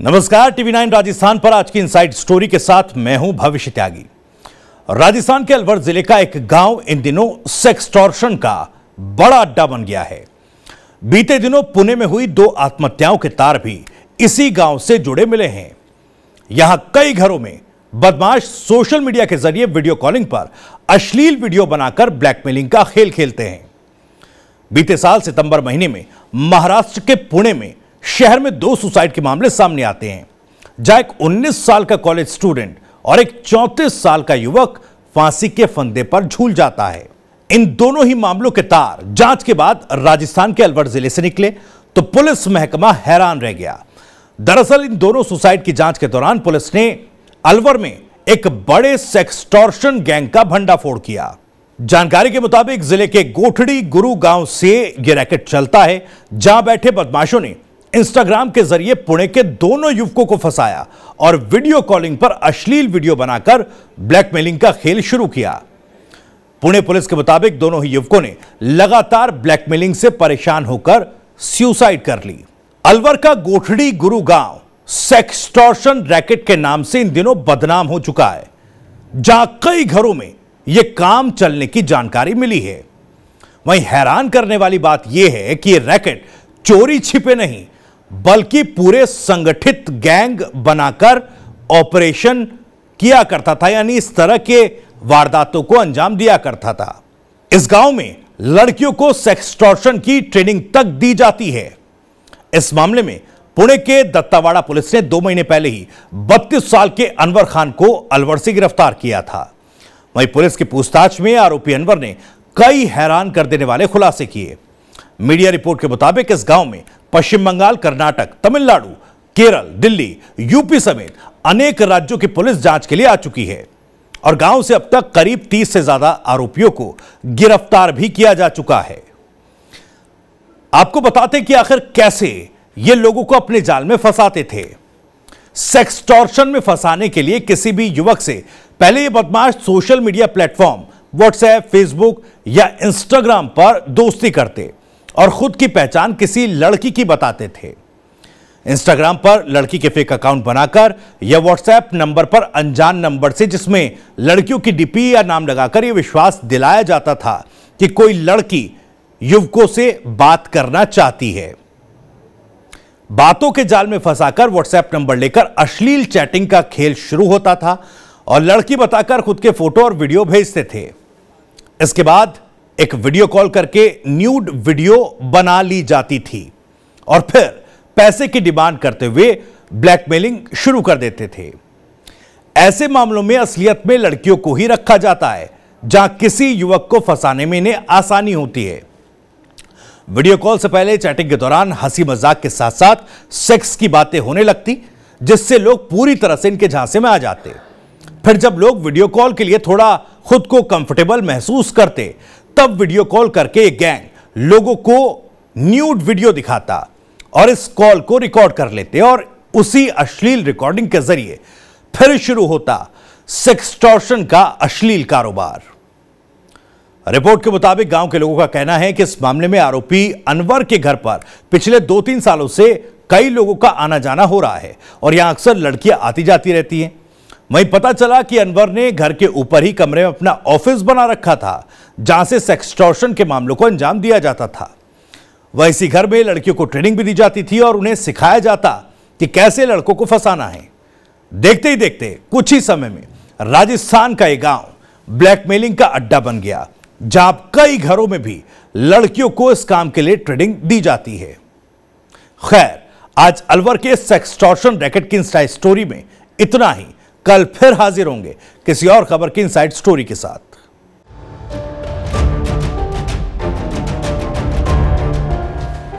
नमस्कार TV nine Rajasthan पर आज की इनसाइड स्टोरी के साथ मैं हूं भविष्य त्यागी राजस्थान के अलवर जिले का एक गांव इन दिनों सेक्स टॉर्शन का बड़ा अड्डा बन गया है बीते दिनों पुणे में हुई दो आत्महत्याओं के तार भी इसी गांव से जुड़े मिले हैं यहां कई घरों में बदमाश सोशल मीडिया के जरिए वीडियो कॉलिंग पर अश्लील वीडियो बनाकर ब्लैकमेलिंग का खेल खेलते हैं बीते साल सितंबर महीने में महाराष्ट्र के पुणे में शहर में दो सुसाइड के मामले सामने आते हैं जहां एक 19 साल का कॉलेज स्टूडेंट और एक 34 साल का युवक फांसी के फंदे पर झूल जाता है इन दोनों ही मामलों के तार जांच के बाद राजस्थान के अलवर जिले से निकले तो पुलिस महकमा हैरान रह गया दरअसल इन दोनों सुसाइड की जांच के दौरान पुलिस ने अलवर में एक बड़े सेक्सटॉर्शन गैंग का भंडाफोड़ किया जानकारी के मुताबिक जिले के गोठड़ी गुरु गांव से यह रैकेट चलता है जहां बैठे बदमाशों ने इंस्टाग्राम के जरिए पुणे के दोनों युवकों को फंसाया और वीडियो कॉलिंग पर अश्लील वीडियो बनाकर ब्लैकमेलिंग का खेल शुरू किया पुणे पुलिस के मुताबिक दोनों ही युवकों ने लगातार ब्लैकमेलिंग से परेशान होकर सुसाइड कर ली अलवर का गोठड़ी गुरु गांव सेक्सटॉर्शन रैकेट के नाम से इन दिनों बदनाम हो चुका है जहां कई घरों में यह काम चलने की जानकारी मिली है वहीं हैरान करने वाली बात यह है कि यह रैकेट चोरी छिपे नहीं बल्कि पूरे संगठित गैंग बनाकर ऑपरेशन किया करता था यानी इस तरह के वारदातों को अंजाम दिया करता था इस गांव में लड़कियों को सेक्सटॉर्शन की ट्रेनिंग तक दी जाती है इस मामले में पुणे के दत्तावाड़ा पुलिस ने दो महीने पहले ही 32 साल के अनवर खान को अलवर से गिरफ्तार किया था वहीं पुलिस की पूछताछ में आरोपी अनवर ने कई हैरान कर देने वाले खुलासे किए मीडिया रिपोर्ट के मुताबिक इस गांव में पश्चिम बंगाल कर्नाटक तमिलनाडु केरल दिल्ली यूपी समेत अनेक राज्यों की पुलिस जांच के लिए आ चुकी है और गांव से अब तक करीब 30 से ज्यादा आरोपियों को गिरफ्तार भी किया जा चुका है आपको बताते कि आखिर कैसे ये लोगों को अपने जाल में फंसाते थे सेक्स टॉर्शन में फंसाने के लिए किसी भी युवक से पहले ये बदमाश social media platform WhatsApp Facebook या इंस्टाग्राम पर दोस्ती करते और खुद की पहचान किसी लड़की की बताते थे इंस्टाग्राम पर लड़की के फेक अकाउंट बनाकर या व्हाट्सएप नंबर पर अनजान नंबर से जिसमें लड़कियों की डीपी या नाम लगाकर यह विश्वास दिलाया जाता था कि कोई लड़की युवकों से बात करना चाहती है बातों के जाल में फंसाकर व्हाट्सएप नंबर लेकर अश्लील चैटिंग का खेल शुरू होता था और लड़की बताकर खुद के फोटो और वीडियो भेजते थे इसके बाद एक वीडियो कॉल करके न्यूड वीडियो बना ली जाती थी और फिर पैसे की डिमांड करते हुए ब्लैकमेलिंग शुरू कर देते थे ऐसे मामलों में असलियत में लड़कियों को ही रखा जाता है जहां किसी युवक को फंसाने में इन्हें आसानी होती है वीडियो कॉल से पहले चैटिंग के दौरान हंसी मजाक के साथ साथ सेक्स की बातें होने लगती जिससे लोग पूरी तरह से इनके झांसे में आ जाते फिर जब लोग वीडियो कॉल के लिए थोड़ा खुद को कंफर्टेबल महसूस करते तब वीडियो कॉल करके एक गैंग लोगों को न्यूड वीडियो दिखाता और इस कॉल को रिकॉर्ड कर लेते और उसी अश्लील रिकॉर्डिंग के जरिए फिर शुरू होता सेक्सटॉर्शन का अश्लील कारोबार रिपोर्ट के मुताबिक गांव के लोगों का कहना है कि इस मामले में आरोपी अनवर के घर पर पिछले दो तीन सालों से कई लोगों का आना जाना हो रहा है और यहां अक्सर लड़कियां आती जाती रहती हैं वहीं पता चला कि अनवर ने घर के ऊपर ही कमरे में अपना ऑफिस बना रखा था जहां से सेक्सटॉर्शन के मामलों को अंजाम दिया जाता था वह इसी घर में लड़कियों को ट्रेनिंग भी दी जाती थी और उन्हें सिखाया जाता कि कैसे लड़कों को फंसाना है देखते ही देखते कुछ ही समय में राजस्थान का एक गांव ब्लैकमेलिंग का अड्डा बन गया जहां कई घरों में भी लड़कियों को इस काम के लिए ट्रेनिंग दी जाती है खैर आज अलवर के सेक्सटॉर्शन रैकेट की स्टोरी में इतना ही कल फिर हाजिर होंगे किसी और खबर की इन स्टोरी के साथ